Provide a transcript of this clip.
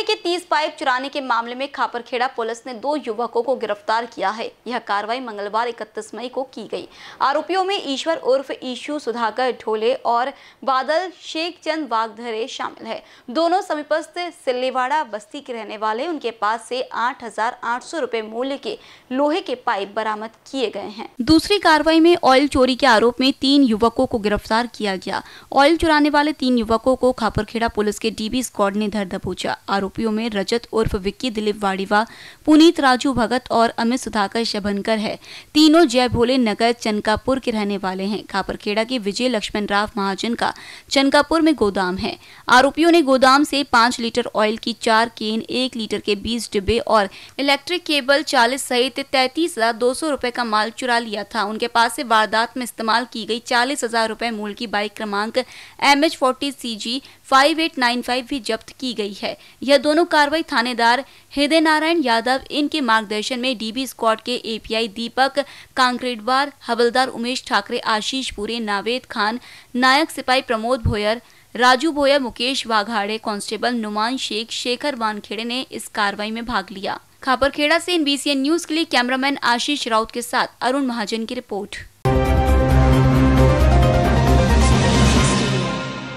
लोहे के 30 पाइप चुराने के मामले में खापरखेड़ा पुलिस ने दो युवकों को गिरफ्तार किया है यह कार्रवाई मंगलवार 31 मई को की गई आरोपियों में ईश्वर उर्फ ईशु सुधाकर ढोले और बादल शेख चंद वागधरे शामिल है दोनों समीपस्थ सिल्लीवाड़ा बस्ती के रहने वाले उनके पास से आठ हजार मूल्य के लोहे के पाइप बरामद किए गए हैं दूसरी कार्रवाई में ऑयल चोरी के आरोप में तीन युवकों को गिरफ्तार किया गया ऑयल चुराने वाले तीन युवकों को खापरखेड़ा पुलिस के डीबी स्क्वाड ने धर दबोचा आरोप आरोपियों में रजत उर्फ विक्की दिलीप वाड़ीवा पुनीत राजू भगत और अमित सुधाकर शभनकर है तीनों जय भोले नगर चनकापुर के रहने वाले हैं खापरखेड़ा के विजय लक्ष्मण राव महाजन का चनकापुर में गोदाम है आरोपियों ने गोदाम से पांच लीटर ऑयल की चार केन एक लीटर के बीस डिब्बे और इलेक्ट्रिक केबल चालीस सहित तैतीस हजार दो सौ का माल चुरा लिया था उनके पास से वारदात में इस्तेमाल की गई चालीस हजार मूल की बाइक क्रमांक M H forty C G five eight nine five भी जब्त की गई है यह दोनों कार्रवाई थानेदार हृदय नारायण यादव इनके मार्गदर्शन में डीबी स्क्वाड के एपीआई दीपक कांक्रेटवार हवलदार उमेश ठाकरे आशीष पुरे नावेद खान नायक सिपाही प्रमोद भोयर राजू भोयर मुकेश वाघाड़े कांस्टेबल नुमान शेख शेखर वानखेड़े ने इस कार्रवाई में भाग लिया खापरखेड़ा से इन न्यूज के लिए कैमरामैन आशीष राउत के साथ अरुण महाजन की रिपोर्ट